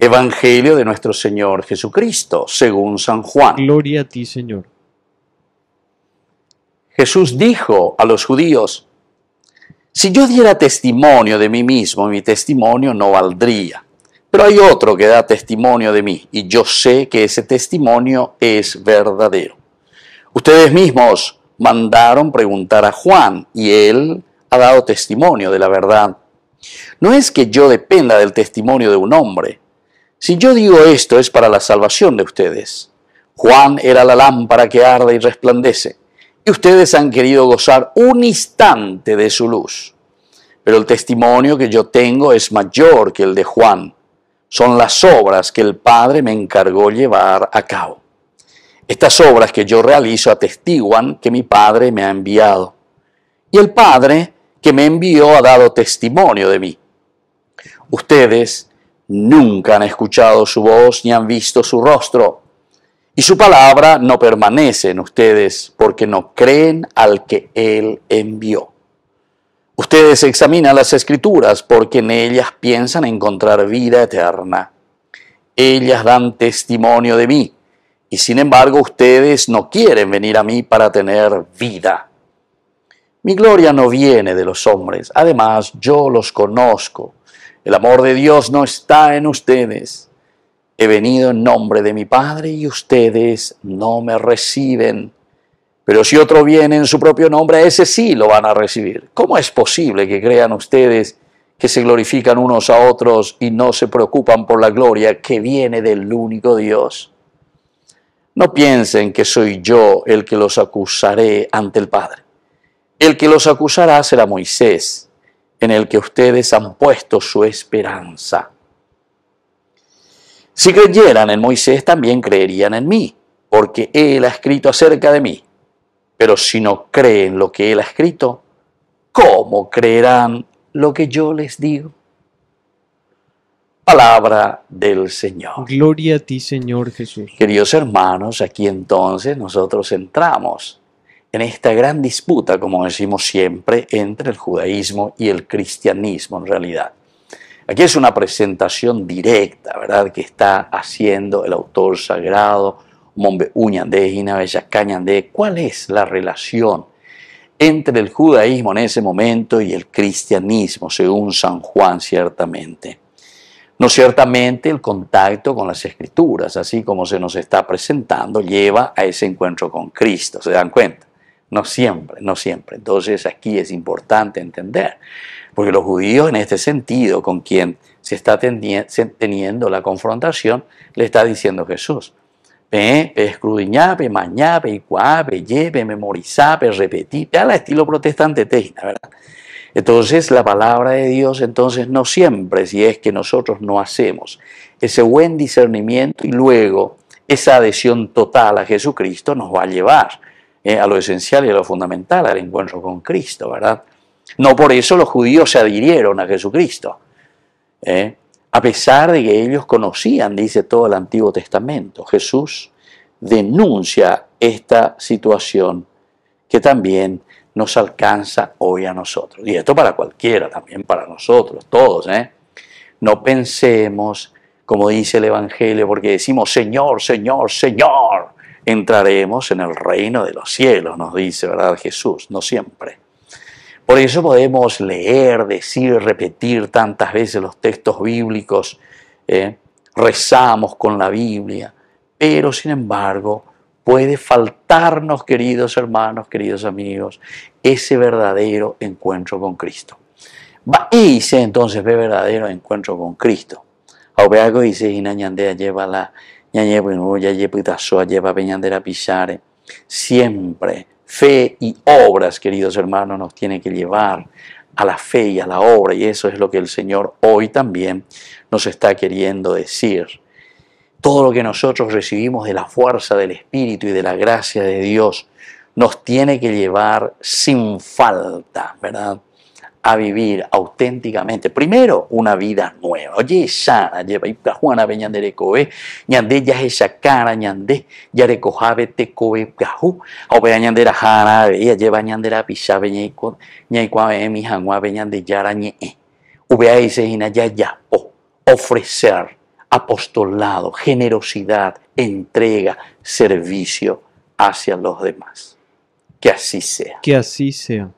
Evangelio de nuestro Señor Jesucristo, según San Juan. Gloria a ti, Señor. Jesús dijo a los judíos, si yo diera testimonio de mí mismo, mi testimonio no valdría. Pero hay otro que da testimonio de mí, y yo sé que ese testimonio es verdadero. Ustedes mismos mandaron preguntar a Juan, y él ha dado testimonio de la verdad. No es que yo dependa del testimonio de un hombre, si yo digo esto es para la salvación de ustedes. Juan era la lámpara que arde y resplandece, y ustedes han querido gozar un instante de su luz. Pero el testimonio que yo tengo es mayor que el de Juan. Son las obras que el Padre me encargó llevar a cabo. Estas obras que yo realizo atestiguan que mi Padre me ha enviado. Y el Padre que me envió ha dado testimonio de mí. Ustedes nunca han escuchado su voz ni han visto su rostro. Y su palabra no permanece en ustedes porque no creen al que Él envió. Ustedes examinan las escrituras porque en ellas piensan encontrar vida eterna. Ellas dan testimonio de mí y sin embargo ustedes no quieren venir a mí para tener vida. Mi gloria no viene de los hombres, además yo los conozco el amor de Dios no está en ustedes. He venido en nombre de mi Padre y ustedes no me reciben. Pero si otro viene en su propio nombre, ese sí lo van a recibir. ¿Cómo es posible que crean ustedes que se glorifican unos a otros y no se preocupan por la gloria que viene del único Dios? No piensen que soy yo el que los acusaré ante el Padre. El que los acusará será Moisés en el que ustedes han puesto su esperanza. Si creyeran en Moisés, también creerían en mí, porque él ha escrito acerca de mí. Pero si no creen lo que él ha escrito, ¿cómo creerán lo que yo les digo? Palabra del Señor. Gloria a ti, Señor Jesús. Queridos hermanos, aquí entonces nosotros entramos en esta gran disputa, como decimos siempre, entre el judaísmo y el cristianismo en realidad. Aquí es una presentación directa, ¿verdad?, que está haciendo el autor sagrado, Mombe de cuál es la relación entre el judaísmo en ese momento y el cristianismo, según San Juan ciertamente. No ciertamente el contacto con las escrituras, así como se nos está presentando, lleva a ese encuentro con Cristo, ¿se dan cuenta? No siempre, no siempre. Entonces aquí es importante entender, porque los judíos en este sentido, con quien se está teniendo la confrontación, le está diciendo Jesús, pe, pe pe mañá, pe al estilo protestante tejina, ¿verdad? Entonces la palabra de Dios entonces no siempre, si es que nosotros no hacemos ese buen discernimiento y luego esa adhesión total a Jesucristo nos va a llevar eh, a lo esencial y a lo fundamental, al encuentro con Cristo, ¿verdad? No por eso los judíos se adhirieron a Jesucristo, ¿eh? a pesar de que ellos conocían, dice todo el Antiguo Testamento. Jesús denuncia esta situación que también nos alcanza hoy a nosotros. Y esto para cualquiera, también para nosotros, todos. ¿eh? No pensemos, como dice el Evangelio, porque decimos, Señor, Señor, Señor, entraremos en el reino de los cielos, nos dice, ¿verdad? Jesús, no siempre. Por eso podemos leer, decir, repetir tantas veces los textos bíblicos, ¿eh? rezamos con la Biblia, pero sin embargo puede faltarnos, queridos hermanos, queridos amigos, ese verdadero encuentro con Cristo. y dice entonces ve verdadero encuentro con Cristo. Aubeago dice, y lleva la Peñandera Siempre fe y obras, queridos hermanos, nos tiene que llevar a la fe y a la obra, y eso es lo que el Señor hoy también nos está queriendo decir. Todo lo que nosotros recibimos de la fuerza del Espíritu y de la gracia de Dios nos tiene que llevar sin falta, ¿verdad? a vivir auténticamente, primero, una vida nueva. Oye, sana, lleva y Juana recoe ñande ya esa cara, ñande, ya recojabe te coe gahu o vea ñandera jana, ella lleva ñandera pisa, beñaico, cuave mi jangua, veñande yara, ñe, eh. vea ese jina ya ya, o oh, ofrecer apostolado, generosidad, entrega, servicio hacia los demás. Que así sea. Que así sea.